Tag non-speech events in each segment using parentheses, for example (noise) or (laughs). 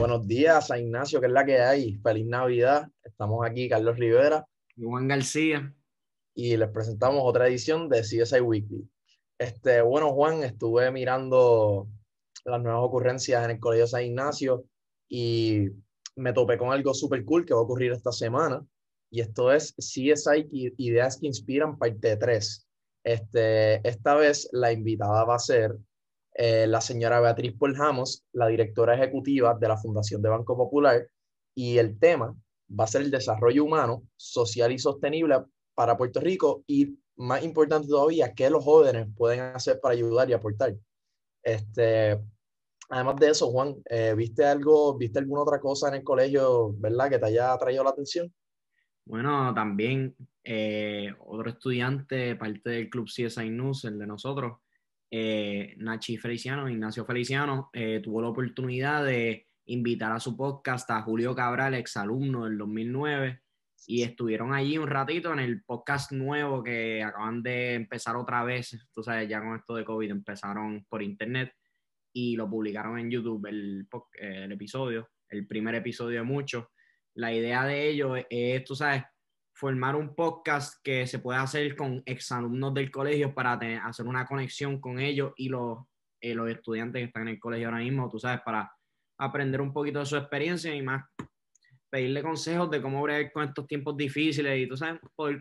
Buenos días, San Ignacio, que es la que hay. Feliz Navidad. Estamos aquí, Carlos Rivera. Y Juan García. Y les presentamos otra edición de CSI Weekly. Este, bueno, Juan, estuve mirando las nuevas ocurrencias en el Colegio San Ignacio y me topé con algo súper cool que va a ocurrir esta semana. Y esto es CSI Ideas que Inspiran, parte 3. Este, esta vez la invitada va a ser eh, la señora Beatriz Poljamos, la directora ejecutiva de la Fundación de Banco Popular, y el tema va a ser el desarrollo humano, social y sostenible para Puerto Rico y, más importante todavía, qué los jóvenes pueden hacer para ayudar y aportar. Este, además de eso, Juan, eh, ¿viste algo, viste alguna otra cosa en el colegio, verdad, que te haya traído la atención? Bueno, también eh, otro estudiante, parte del Club CSI News, el de nosotros, eh, Nachi Feliciano, Ignacio Feliciano, eh, tuvo la oportunidad de invitar a su podcast a Julio Cabral, exalumno del 2009, y estuvieron allí un ratito en el podcast nuevo que acaban de empezar otra vez, tú sabes, ya con esto de COVID empezaron por internet y lo publicaron en YouTube el, episodio, el primer episodio de muchos. La idea de ello es, tú sabes, formar un podcast que se pueda hacer con exalumnos del colegio para hacer una conexión con ellos y los, eh, los estudiantes que están en el colegio ahora mismo, tú sabes, para aprender un poquito de su experiencia y más pedirle consejos de cómo ver con estos tiempos difíciles y tú sabes, poder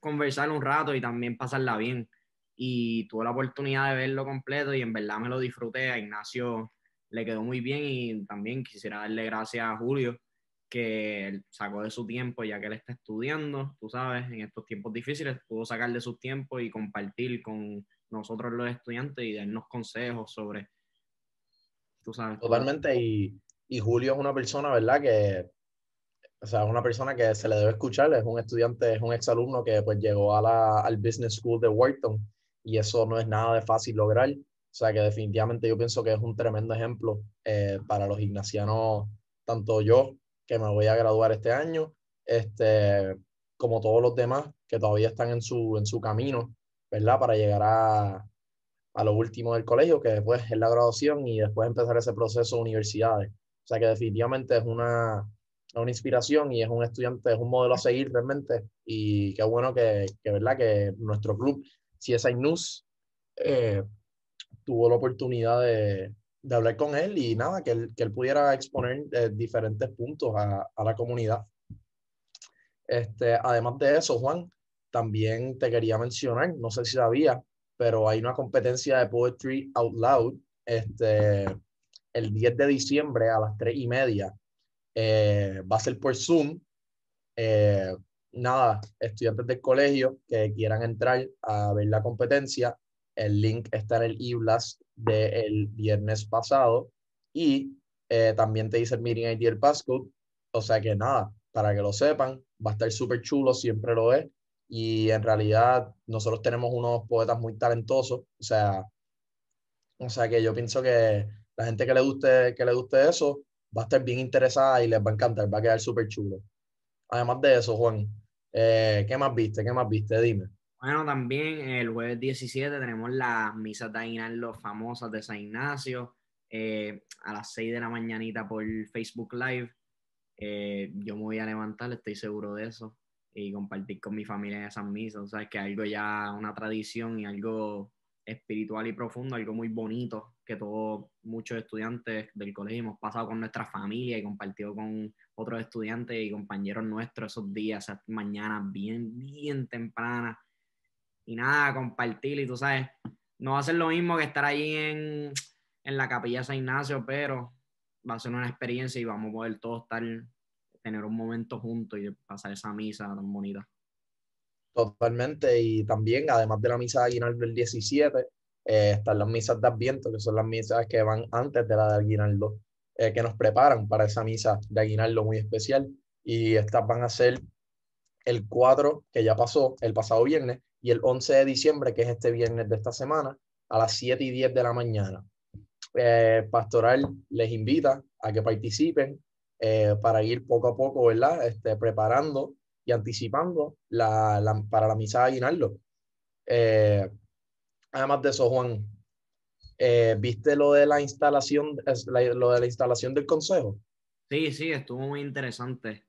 conversar un rato y también pasarla bien. Y tuve la oportunidad de verlo completo y en verdad me lo disfruté. A Ignacio le quedó muy bien y también quisiera darle gracias a Julio que sacó de su tiempo, ya que él está estudiando, tú sabes, en estos tiempos difíciles, pudo sacar de su tiempo y compartir con nosotros los estudiantes y darnos consejos sobre, tú sabes. Totalmente, y, y Julio es una persona, ¿verdad? Que, o sea, es una persona que se le debe escuchar, es un estudiante, es un exalumno que pues llegó a la, al Business School de Wharton y eso no es nada de fácil lograr. O sea que definitivamente yo pienso que es un tremendo ejemplo eh, para los ignacianos, tanto yo que me voy a graduar este año, este, como todos los demás que todavía están en su, en su camino, ¿verdad? Para llegar a, lo último del colegio, que después pues es la graduación y después empezar ese proceso de universidades. O sea que definitivamente es una, una inspiración y es un estudiante, es un modelo a seguir realmente. Y qué bueno que, que ¿verdad? Que nuestro club, CSI News, eh, tuvo la oportunidad de, de hablar con él y nada, que él, que él pudiera exponer eh, diferentes puntos a, a, la comunidad. Este, además de eso, Juan, también te quería mencionar, no sé si sabías, pero hay una competencia de Poetry Out Loud este, el 10 de diciembre a las 3 y media. Eh, va a ser por Zoom. Eh, nada, estudiantes del colegio que quieran entrar a ver la competencia, el link está en el e del viernes pasado y eh, también te dice el meeting ID el passcode. O sea que nada, para que lo sepan, va a estar súper chulo, siempre lo es. Y en realidad nosotros tenemos unos poetas muy talentosos. O sea, o sea que yo pienso que la gente que le guste, que le guste eso va a estar bien interesada y les va a encantar, va a quedar súper chulo. Además de eso, Juan, eh, ¿qué más viste? ¿Qué más viste? Dime. Bueno, también el jueves 17 tenemos las misas de los famosas de San Ignacio eh, a las 6 de la mañanita por Facebook Live. Eh, yo me voy a levantar, estoy seguro de eso, y compartir con mi familia esas misas. O sea, es que algo ya, una tradición y algo espiritual y profundo, algo muy bonito que todos, muchos estudiantes del colegio hemos pasado con nuestra familia y compartido con otros estudiantes y compañeros nuestros esos días, esas mañanas bien, bien tempranas y nada, compartir y tú sabes, no va a ser lo mismo que estar ahí en, en la capilla San Ignacio, pero va a ser una experiencia y vamos a poder todos estar, tener un momento juntos y pasar esa misa tan bonita. Totalmente, y también, además de la misa de Aguinaldo el 17, eh, están las misas de Adviento, que son las misas que van antes de la de Aguinaldo, eh, que nos preparan para esa misa de Aguinaldo muy especial. Y estas van a ser el 4, que ya pasó, el pasado viernes, y el 11 de diciembre, que es este viernes de esta semana, a las 7 y 10 de la mañana. Eh, Pastoral les invita a que participen eh, para ir poco a poco, ¿verdad? Este, preparando y anticipando la, para la misa de Aguinaldo. Eh, además de eso, Juan, ¿viste lo de la instalación, lo de la instalación del consejo? Sí, sí, estuvo muy interesante.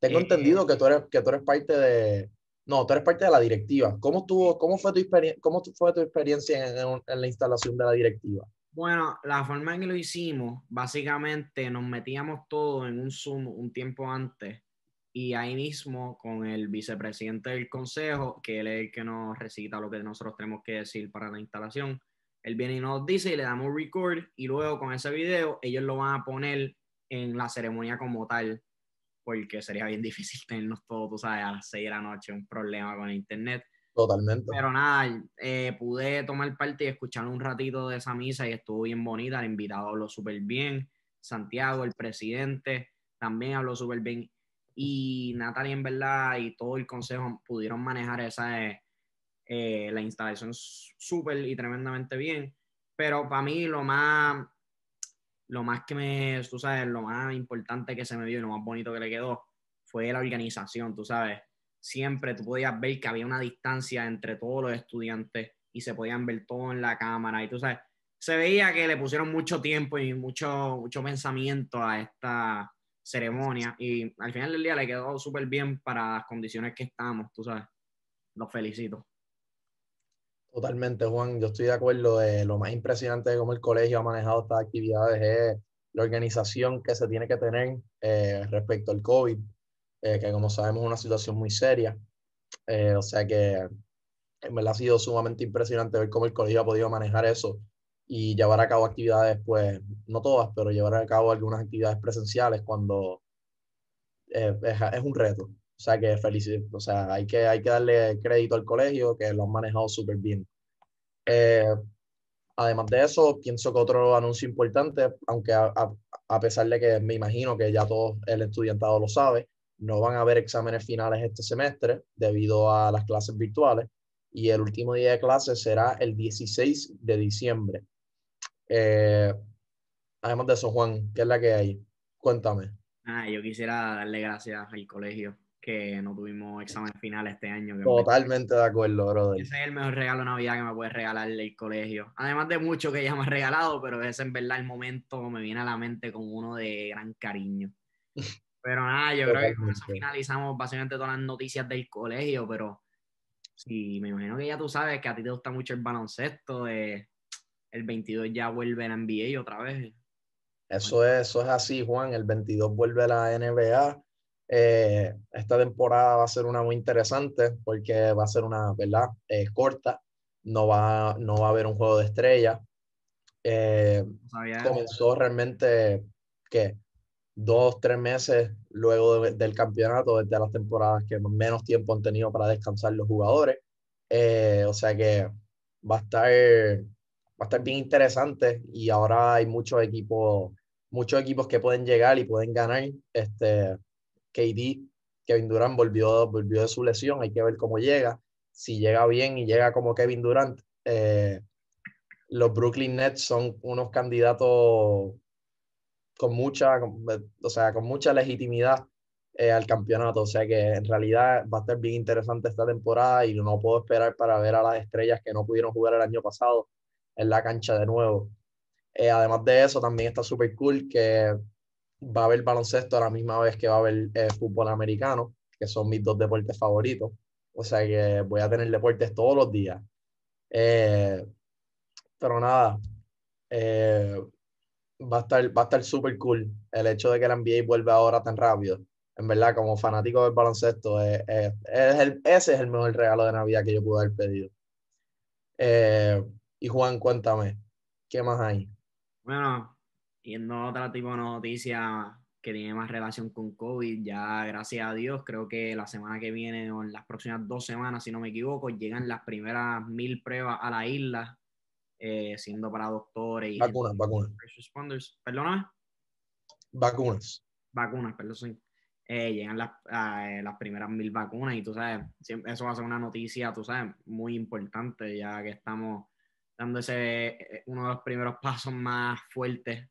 Tengo entendido que tú, eres, que tú eres parte de, no, tú eres parte de la directiva. ¿Cómo, estuvo, cómo, fue, tu cómo fue tu experiencia en, la instalación de la directiva? Bueno, la forma en que lo hicimos, básicamente nos metíamos todos en un Zoom un tiempo antes y ahí mismo con el vicepresidente del consejo, que él es el que nos recita lo que nosotros tenemos que decir para la instalación, él viene y nos dice y le damos un record y luego con ese video ellos lo van a poner en la ceremonia como tal porque sería bien (laughs) difícil tenernos todos, tú sabes, a las 6 de la noche, un problema con internet. Totalmente. Pero nada, eh, pude tomar parte y escuchar un ratito de esa misa y estuvo bien bonita, el invitado habló súper bien, Santiago, el presidente, también habló súper bien y Natalia en verdad y todo el consejo pudieron manejar esa, eh, eh, la instalación súper y tremendamente bien, pero para mí lo más lo más que me, tú sabes, lo más importante que se me dio y lo más bonito que le quedó fue la organización, tú sabes. Siempre tú podías ver que había una distancia entre todos los estudiantes y se podían ver todo en la cámara y tú sabes, se veía que le pusieron mucho tiempo y mucho, mucho pensamiento a esta ceremonia y al final del día le quedó súper bien para las condiciones que estamos, tú sabes. Los felicito. Totalmente, Juan. Yo estoy de acuerdo. De eh, lo más impresionante de cómo el colegio ha manejado estas actividades es la organización que se tiene que tener eh, respecto al COVID, eh, que como sabemos es una situación muy seria. o sea que me ha sido sumamente impresionante ver cómo el colegio ha podido manejar eso y llevar a cabo actividades, pues no todas, pero llevar a cabo algunas actividades presenciales cuando es un reto. O sea, que felicito, o sea, hay que, hay que darle crédito al colegio que lo han manejado súper bien. Eh, además de eso, pienso que otro anuncio importante, aunque a, pesar de que me imagino que ya todo el estudiantado lo sabe, no van a haber exámenes finales este semestre debido a las clases virtuales y el último día de clases será el 16 de diciembre. Eh, además de eso, Juan, ¿qué es la que hay? Cuéntame. Ah, yo quisiera darle gracias al colegio que no tuvimos examen final este año. Totalmente de acuerdo, brother. Ese es el mejor regalo de Navidad que me puede regalar el colegio. Además de mucho que ya me ha regalado, pero ese en verdad el momento me viene a la mente con uno de gran cariño. (laughs) Pero nada, yo creo que con eso finalizamos básicamente todas las noticias del colegio, pero sí, me imagino que ya tú sabes que a ti te gusta mucho el baloncesto, de eh, el 22 ya vuelve la NBA otra vez. Eso es, eso es así, Juan, el 22 vuelve la NBA eh, esta temporada va a ser una muy interesante porque va a ser una, ¿verdad? Eh, corta, no va, no va a haber un juego de estrella. Eh, comenzó realmente que dos, tres meses luego del campeonato, desde las temporadas que menos tiempo han tenido para descansar los jugadores. o sea que va a estar va a estar bien interesante y ahora hay muchos equipos muchos equipos que pueden llegar y pueden ganar este KD, Kevin Durant volvió, volvió de su lesión, hay que ver cómo llega. Si llega bien y llega como Kevin Durant, eh, los Brooklyn Nets son unos candidatos con mucha, o sea, con mucha legitimidad eh, al campeonato. O sea que en realidad va a ser bien interesante esta temporada y no puedo esperar para ver a las estrellas que no pudieron jugar el año pasado en la cancha de nuevo. Eh, además de eso, también está súper cool que va a haber baloncesto a la misma vez que va a haber eh, fútbol americano, que son mis dos deportes favoritos. O sea que voy a tener deportes todos los días. Eh, pero nada, eh, va a estar, súper cool el hecho de que la NBA vuelva ahora tan rápido. En verdad, como fanático del baloncesto, es, ese es el mejor regalo de Navidad que yo pude haber pedido. y Juan, cuéntame, ¿qué más hay? Bueno, yendo a otro tipo de noticia que tiene más relación con COVID, ya gracias a Dios, creo que la semana que viene o en las próximas dos semanas, si no me equivoco, llegan las primeras mil pruebas a la isla, eh, siendo para doctores y... Vacunas, vacunas. Responders. Vacunas. Vacunas, perdón, eh, llegan las, eh, las, primeras mil vacunas y tú sabes, eso va a ser una noticia, tú sabes, muy importante, ya que estamos dando ese, uno de los primeros pasos más fuertes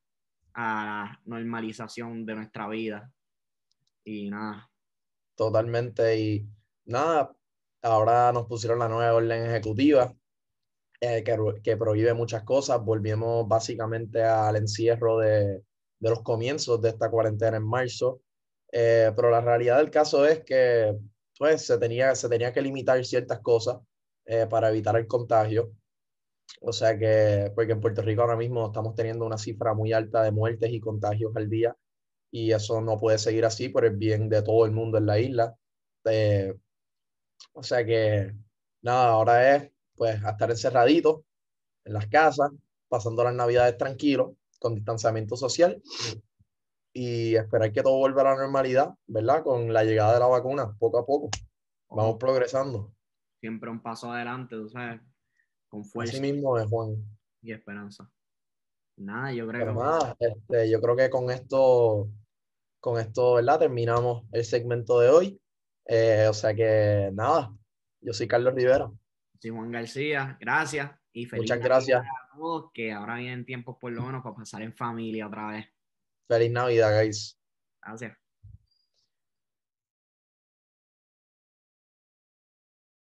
a la normalización de nuestra vida. Y nada. Totalmente. Y nada, ahora nos pusieron la nueva orden ejecutiva eh, que, prohíbe muchas cosas. Volvimos básicamente al encierro de, los comienzos de esta cuarentena en marzo. Eh, pero la realidad del caso es que pues, se, tenía, se tenía que limitar ciertas cosas eh, para evitar el contagio. O sea que, porque en Puerto Rico ahora mismo estamos teniendo una cifra muy alta de muertes y contagios al día y eso no puede seguir así por el bien de todo el mundo en la isla. Eh, o sea que, nada, ahora es pues estar encerraditos en las casas, pasando las navidades tranquilos, con distanciamiento social y esperar que todo vuelva a la normalidad, ¿verdad? Con la llegada de la vacuna, poco a poco. Vamos progresando. Siempre un paso adelante, o sabes con fuerza. mismo es, Juan. Y esperanza. Nada, yo creo pues que. Este, yo creo que con esto, con esto, ¿verdad? Terminamos el segmento de hoy. Eh, o sea que nada, yo soy Carlos Rivera. Simón Juan García, gracias. Y feliz Muchas gracias. a todos que ahora vienen tiempos por lo menos para pasar en familia otra vez. Feliz Navidad, guys. Gracias.